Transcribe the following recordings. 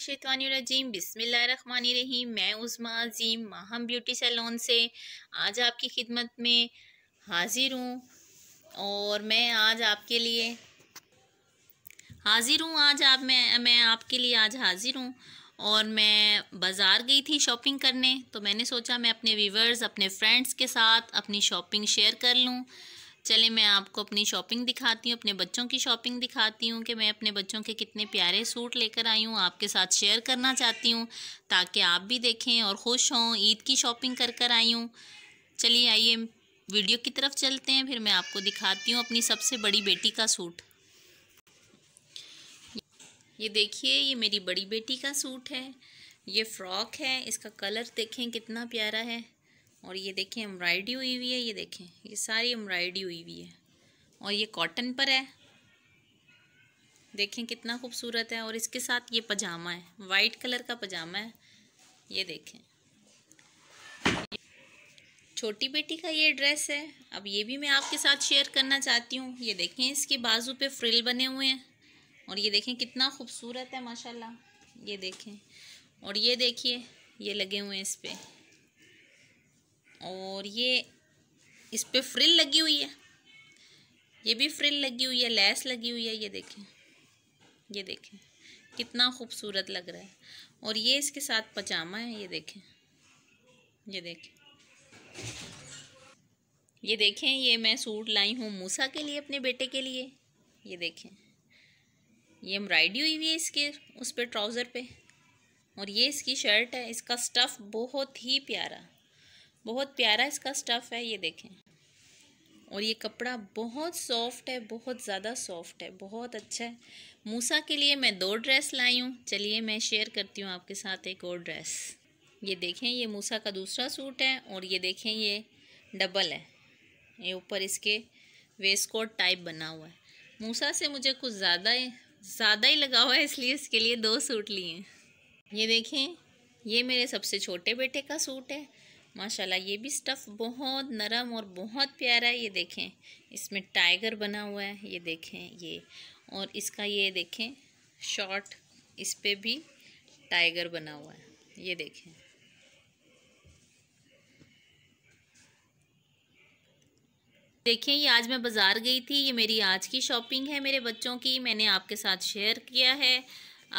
शैतवानरजीम रही मैं Uzma Azeem Maham beauty salon से आज आपकी खिदमत में हाज़िर हूँ और मैं आज आपके लिए हाज़िर हूँ आज आप मैं मैं आपके लिए आज हाज़िर हूँ और मैं बाज़ार गई थी शॉपिंग करने तो मैंने सोचा मैं अपने व्यूवर्स अपने फ्रेंड्स के साथ अपनी शॉपिंग शेयर कर लूँ चले मैं आपको अपनी शॉपिंग दिखाती हूँ अपने बच्चों की शॉपिंग दिखाती हूँ कि मैं अपने बच्चों के कितने प्यारे सूट लेकर आई हूँ आपके साथ शेयर करना चाहती हूँ ताकि आप भी देखें और खुश हों ईद की शॉपिंग कर कर आई हूँ चलिए आइए वीडियो की तरफ चलते हैं फिर मैं आपको दिखाती हूँ अपनी सबसे बड़ी बेटी का सूट ये देखिए ये मेरी बड़ी बेटी का सूट है ये फ्रॉक है इसका कलर देखें कितना प्यारा है और ये देखें एम्ब्रॉयडरी हुई हुई है ये देखें ये सारी एम्ब्रॉयडरी हुई हुई है और ये कॉटन पर है देखें कितना खूबसूरत है और इसके साथ ये पजामा है वाइट कलर का पजामा है ये देखें छोटी बेटी का ये ड्रेस है अब ये भी मैं आपके साथ शेयर करना चाहती हूँ ये देखें इसके बाजू पे फ्रिल बने हुए हैं और ये देखें कितना खूबसूरत है माशाल्लाह ये देखें और ये देखिए ये लगे हुए हैं इस पर और ये इस पर फ्रिल लगी हुई है ये भी फ्रिल लगी हुई है लेस लगी हुई है ये देखें ये देखें कितना खूबसूरत लग रहा है और ये इसके साथ पजामा है ये देखें ये देखें ये देखें ये मैं सूट लाई हूँ मूसा के लिए अपने बेटे के लिए ये देखें ये एम्ब्रॉयडरी हुई हुई है इसके उस पर ट्राउज़र पे और ये इसकी शर्ट है इसका स्टफ़ बहुत ही प्यारा बहुत प्यारा इसका स्टफ़ है ये देखें और ये कपड़ा बहुत सॉफ्ट है बहुत ज़्यादा सॉफ्ट है बहुत अच्छा है मूसा के लिए मैं दो ड्रेस लाई हूँ चलिए मैं शेयर करती हूँ आपके साथ एक और ड्रेस ये देखें ये मूसा का दूसरा सूट है और ये देखें ये डबल है ये ऊपर इसके कोट टाइप बना हुआ है मूसा से मुझे कुछ ज़्यादा ज़्यादा ही लगा हुआ है इसलिए इसके लिए दो सूट लिए हैं ये देखें ये मेरे सबसे छोटे बेटे का सूट है माशाल्लाह ये भी स्टफ़ बहुत नरम और बहुत प्यारा है ये देखें इसमें टाइगर बना हुआ है ये देखें ये और इसका ये देखें शॉर्ट इस पर भी टाइगर बना हुआ है ये देखें देखें ये आज मैं बाज़ार गई थी ये मेरी आज की शॉपिंग है मेरे बच्चों की मैंने आपके साथ शेयर किया है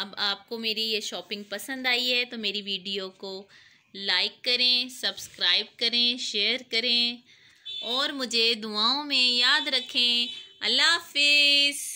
अब आपको मेरी ये शॉपिंग पसंद आई है तो मेरी वीडियो को लाइक करें सब्सक्राइब करें शेयर करें और मुझे दुआओं में याद रखें अल्लाह हाफिज़